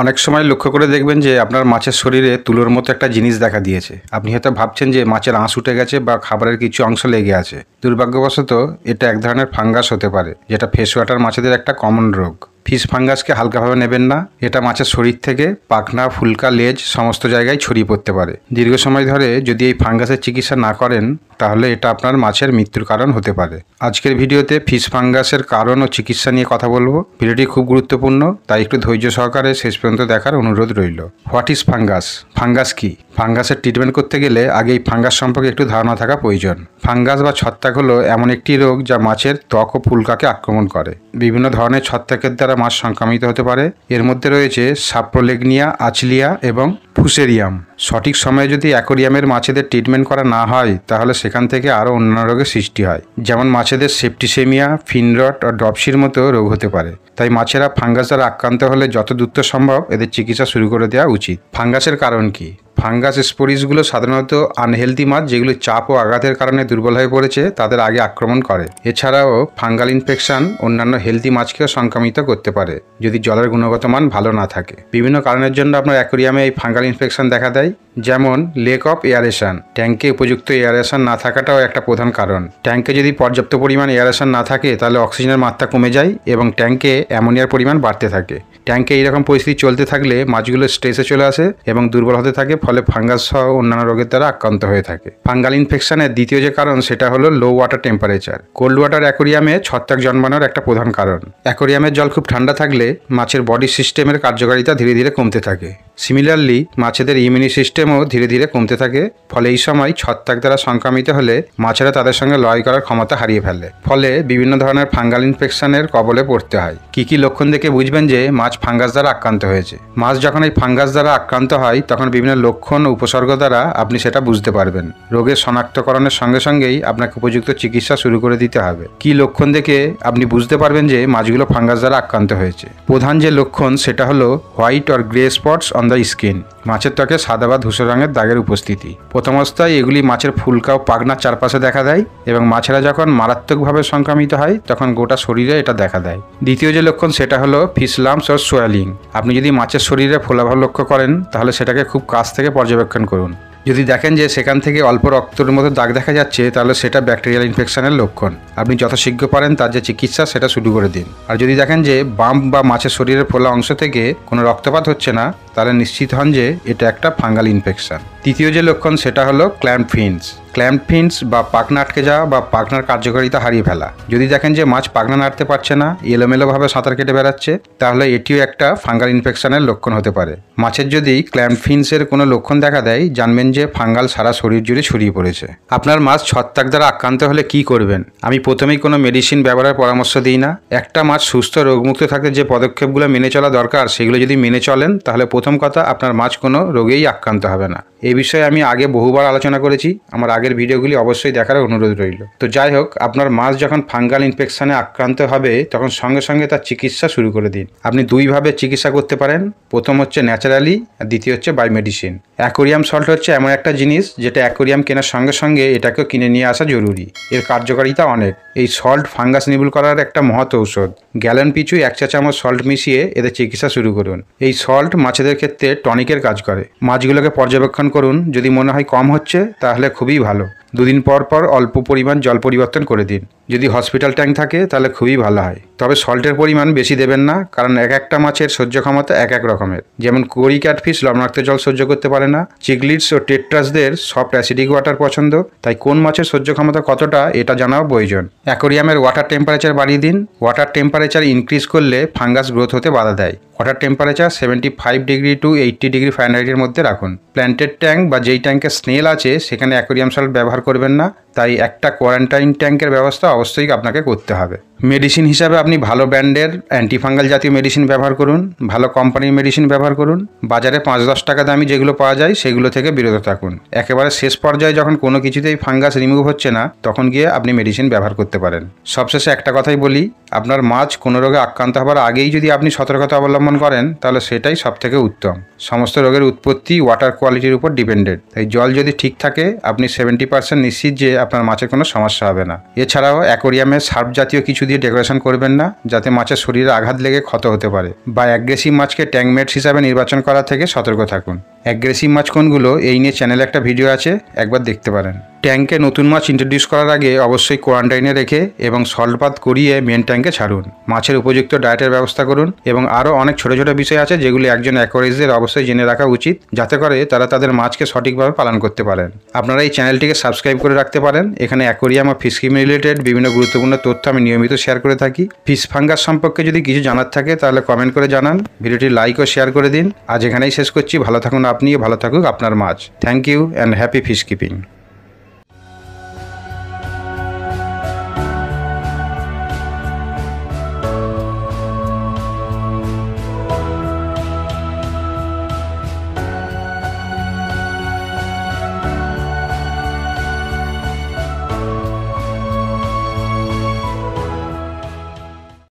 অনেক সময় লক্ষ্য করে দেখবেন যে আপনার মাছের শরীরে তুলোর মতো একটা জিনিস দেখা দিয়েছে আপনি হয়তো ভাবছেন যে মাছের আঁশ উঠে গেছে বা খাবারের কিছু অংশ লেগে আছে দুর্ভাগ্যবশত এটা এক ধরনের ফাঙ্গাস হতে পারে যেটা ফেস ওয়াটার মাছেদের একটা কমন রোগ ফিশ ফাঙ্গাসকে হালকাভাবে নেবেন না এটা মাছের শরীর থেকে পাখনা ফুলকা লেজ সমস্ত জায়গায় ছড়িয়ে পড়তে পারে দীর্ঘ সময় ধরে যদি এই ফাঙ্গাসের চিকিৎসা না করেন তাহলে এটা আপনার মাছের মৃত্যুর কারণ হতে পারে আজকের ভিডিওতে ফিশ ফাঙ্গাসের কারণ ও চিকিৎসা নিয়ে কথা বলবো ভিডিওটি খুব গুরুত্বপূর্ণ তাই একটু ধৈর্য সহকারে শেষ পর্যন্ত দেখার অনুরোধ রইল হোয়াট ইজ ফাঙ্গাস ফাঙ্গাস কি ফাঙ্গাসের ট্রিটমেন্ট করতে গেলে আগে এই ফাঙ্গাস সম্পর্কে একটু ধারণা থাকা প্রয়োজন ফাঙ্গাস বা ছত্রাক হলো এমন একটি রোগ যা মাছের ত্বক ও ফুলকাকে আক্রমণ করে বিভিন্ন ধরনের ছত্রাকের দ্বারা দ্বারা মাছ সংক্রামিত হতে পারে এর মধ্যে রয়েছে সাপ্রোলেগনিয়া আচলিয়া এবং ফুসেরিয়াম সঠিক সময়ে যদি অ্যাকোরিয়ামের মাছেদের ট্রিটমেন্ট করা না হয় তাহলে সেখান থেকে আরও অন্যান্য রোগের সৃষ্টি হয় যেমন মাছেদের সেপটিসেমিয়া ফিনরট ও ড্রপসির মতো রোগ হতে পারে তাই মাছেরা ফাঙ্গাস দ্বারা আক্রান্ত হলে যত দ্রুত সম্ভব এদের চিকিৎসা শুরু করে দেওয়া উচিত ফাঙ্গাসের কারণ কি ফাঙ্গাস স্পোরিসগুলো সাধারণত আনহেলদি মাছ যেগুলো চাপ ও আঘাতের কারণে দুর্বল হয়ে পড়েছে তাদের আগে আক্রমণ করে এছাড়াও ফাঙ্গাল ইনফেকশন অন্যান্য হেলদি মাছকেও সংক্রমিত করতে পারে যদি জলের গুণগত মান ভালো না থাকে বিভিন্ন কারণের জন্য আপনার অ্যাকোরিয়ামে এই ফাঙ্গাল ইনফেকশন দেখা দেয় যেমন লেক অফ এয়ারেশন ট্যাঙ্কে উপযুক্ত এয়ারেশন না থাকাটাও একটা প্রধান কারণ ট্যাঙ্কে যদি পর্যাপ্ত পরিমাণ এয়ারেশন না থাকে তাহলে অক্সিজেনের মাত্রা কমে যায় এবং ট্যাঙ্কে অ্যামোনিয়ার পরিমাণ বাড়তে থাকে ট্যাঙ্কে এইরকম পরিস্থিতি চলতে থাকলে মাছগুলো স্ট্রেসে চলে আসে এবং দুর্বল হতে থাকে ফলে ফাঙ্গাস সহ অন্যান্য রোগের দ্বারা আক্রান্ত হয়ে থাকে ফাঙ্গাল ইনফেকশনের দ্বিতীয় যে কারণ সেটা হলো low water temperature cold water অ্যাকোরিয়ামে ছত্রাক জন্মানোর একটা প্রধান কারণ অ্যাকোরিয়ামের জল খুব ঠান্ডা থাকলে মাছের বডি সিস্টেমের কার্যকারিতা ধীরে ধীরে কমতে থাকে সিমিলারলি মাছেদের ইমিউনি সিস্টেমও ধীরে ধীরে কমতে থাকে ফলে এই সময় ছত্রাক দ্বারা সংক্রামিত হলে মাছেরা তাদের সঙ্গে লড়াই করার ক্ষমতা হারিয়ে ফেলে ফলে বিভিন্ন ধরনের ফাঙ্গাল ইনফেকশনের কবলে পড়তে হয় কি কি লক্ষণ দেখে বুঝবেন যে মাছ ফাঙ্গাস দ্বারা আক্রান্ত হয়েছে মাছ যখন এই ফাঙ্গাস দ্বারা আক্রান্ত হয় তখন বিভিন্ন লক্ষণ ও উপসর্গ দ্বারা আপনি সেটা বুঝতে পারবেন রোগের শনাক্তকরণের সঙ্গে সঙ্গেই আপনাকে উপযুক্ত চিকিৎসা শুরু করে দিতে হবে কি লক্ষণ দেখে আপনি বুঝতে পারবেন যে মাছগুলো ফাঙ্গাস দ্বারা আক্রান্ত হয়েছে প্রধান যে লক্ষণ সেটা হলো white or grey spots on the skin মাছের ত্বকে সাদা বা ধূসর রঙের দাগের উপস্থিতি প্রথম অবস্থায় এগুলি মাছের ফুলকা ও পাগনার চারপাশে দেখা দেয় এবং মাছেরা যখন মারাত্মকভাবে সংক্রামিত হয় তখন গোটা শরীরে এটা দেখা দেয় দ্বিতীয় যে লক্ষণ সেটা হলো ফিসলামস ও সোয়ালিং আপনি যদি মাছের শরীরে ফোলাভাব লক্ষ্য করেন তাহলে সেটাকে খুব কাছ থেকে পর্যবেক্ষণ করুন যদি দেখেন যে সেখান থেকে অল্প রক্তের মতো দাগ দেখা যাচ্ছে তাহলে সেটা ব্যাকটেরিয়াল ইনফেকশনের লক্ষণ আপনি যত শীঘ্র পারেন তার যে চিকিৎসা সেটা শুরু করে দিন আর যদি দেখেন যে বাম বা মাছের শরীরের ফোলা অংশ থেকে কোনো রক্তপাত হচ্ছে না তাহলে নিশ্চিত হন যে এটা একটা ফাঙ্গাল ইনফেকশন তৃতীয় যে লক্ষণ সেটা হলো ক্ল্যাম্প ফিন্স ক্ল্যাম্প ফিন্স বা পাকনা আটকে যাওয়া বা পাকনার কার্যকারিতা হারিয়ে ফেলা যদি দেখেন যে মাছ পাকনা নাড়তে পারছে না এলোমেলোভাবে সাঁতার কেটে বেড়াচ্ছে তাহলে এটিও একটা ফাঙ্গাল ইনফেকশনের লক্ষণ হতে পারে মাছের যদি ক্ল্যাম্প ফিন্সের কোনো লক্ষণ দেখা দেয় জানবেন যে ফাঙ্গাল সারা শরীর জুড়ে ছড়িয়ে পড়েছে আপনার মাছ ছত্রাক দ্বারা আক্রান্ত হলে কি করবেন আমি প্রথমেই কোনো মেডিসিন ব্যবহারের পরামর্শ দিই না একটা মাছ সুস্থ রোগমুক্ত থাকতে যে পদক্ষেপগুলো মেনে চলা দরকার সেগুলো যদি মেনে চলেন তাহলে প্রথম কথা আপনার মাছ কোনো রোগেই আক্রান্ত হবে না এ বিষয়ে আমি আগে বহুবার আলোচনা করেছি আমার আগে আগের ভিডিওগুলি অবশ্যই দেখার অনুরোধ রইল তো যাই হোক আপনার মাছ যখন ফাঙ্গাল ইনফেকশনে আক্রান্ত হবে তখন সঙ্গে সঙ্গে তার চিকিৎসা শুরু করে দিন আপনি দুইভাবে চিকিৎসা করতে পারেন প্রথম হচ্ছে ন্যাচারালি আর দ্বিতীয় হচ্ছে বাই মেডিসিন অ্যাকোরিয়াম সল্ট হচ্ছে এমন একটা জিনিস যেটা অ্যাকোরিয়াম কেনার সঙ্গে সঙ্গে এটাকেও কিনে নিয়ে আসা জরুরি এর কার্যকারিতা অনেক এই সল্ট ফাঙ্গাস নিবুল করার একটা মহৎ ঔষধ গ্যালন পিছু এক চা চামচ সল্ট মিশিয়ে এদের চিকিৎসা শুরু করুন এই সল্ট মাছেদের ক্ষেত্রে টনিকের কাজ করে মাছগুলোকে পর্যবেক্ষণ করুন যদি মনে হয় কম হচ্ছে তাহলে খুবই ভালো দুদিন পর পর অল্প পরিমাণ জল পরিবর্তন করে দিন যদি হসপিটাল ট্যাঙ্ক থাকে তাহলে খুবই ভালো হয় তবে সল্টের পরিমাণ বেশি দেবেন না কারণ এক একটা মাছের সহ্য ক্ষমতা এক এক রকমের যেমন করি ক্যাটফিস লবণাক্ত জল সহ্য করতে পারে না চিগলিটস ও টেট্রাসদের সফট অ্যাসিডিক ওয়াটার পছন্দ তাই কোন মাছের সহ্য ক্ষমতা কতটা এটা জানাও প্রয়োজন অ্যাকোরিয়ামের ওয়াটার টেম্পারেচার বাড়িয়ে দিন ওয়াটার টেম্পারেচার ইনক্রিজ করলে ফাঙ্গাস গ্রোথ হতে বাধা দেয় water temperature seventy five degree to eighty degree ফ্যানহাইটের মধ্যে রাখুন প্ল্যান্টেড ট্যাঙ্ক বা যেই ট্যাঙ্কে স্নেল আছে সেখানে অ্যাকোরিয়াম সল্ট ব্যবহার করবেন না তাই একটা কোয়ারেন্টাইন ট্যাঙ্কের ব্যবস্থা অবশ্যই আপনাকে করতে হবে মেডিসিন হিসাবে আপনি ভালো ব্র্যান্ডের অ্যান্টিফাঙ্গাল জাতীয় মেডিসিন ব্যবহার করুন ভালো কোম্পানির মেডিসিন ব্যবহার করুন বাজারে পাঁচ দশ টাকা দামি যেগুলো পাওয়া যায় সেগুলো থেকে বিরত থাকুন একেবারে শেষ পর্যায়ে যখন কোনো কিছুতেই ফাঙ্গাস রিমুভ হচ্ছে না তখন গিয়ে আপনি মেডিসিন ব্যবহার করতে পারেন সবশেষে একটা কথাই বলি আপনার মাছ কোনো রোগে আক্রান্ত হবার আগেই যদি আপনি সতর্কতা অবলম্বন করেন তাহলে সেটাই সবথেকে উত্তম সমস্ত রোগের উৎপত্তি ওয়াটার কোয়ালিটির উপর ডিপেন্ডেড তাই জল যদি ঠিক থাকে আপনি সেভেন্টি পার্সেন্ট নিশ্চিত যে আপনার মাছের কোনো সমস্যা হবে না এছাড়াও অ্যাকোরিয়ামে সার্ফ জাতীয় কিছু দিয়ে ডেকোরেশন করবেন না যাতে মাছের শরীরে আঘাত লেগে ক্ষত হতে পারে বা অ্যাগ্রেসিভ মাছকে ট্যাংমেট হিসাবে নির্বাচন করা থেকে সতর্ক থাকুন অ্যাগ্রেসিভ মাছ কোনগুলো এই নিয়ে চ্যানেলে একটা ভিডিও আছে একবার দেখতে পারেন ট্যাঙ্কে নতুন মাছ ইন্ট্রোডিউস করার আগে অবশ্যই কোয়ারেন্টাইনে রেখে এবং সল্টপাত করিয়ে মেন ট্যাঙ্কে ছাড়ুন মাছের উপযুক্ত ডায়েটের ব্যবস্থা করুন এবং আরও অনেক ছোট ছোট বিষয় আছে যেগুলি একজন অ্যাকোয়ারিজদের অবশ্যই জেনে রাখা উচিত যাতে করে তারা তাদের মাছকে সঠিকভাবে পালন করতে পারেন আপনারা এই চ্যানেলটিকে সাবস্ক্রাইব করে রাখতে পারেন এখানে অ্যাকোরিয়াম ও ফিশকিম রিলেটেড বিভিন্ন গুরুত্বপূর্ণ তথ্য আমি নিয়মিত শেয়ার করে থাকি ফিস ফাঙ্গাস সম্পর্কে যদি কিছু জানার থাকে তাহলে কমেন্ট করে জানান ভিডিওটি লাইক ও শেয়ার করে দিন আজ এখানেই শেষ করছি ভালো থাকুন আপনি ভালো থাকুক আপনার মাছ thank you and happy fish keeping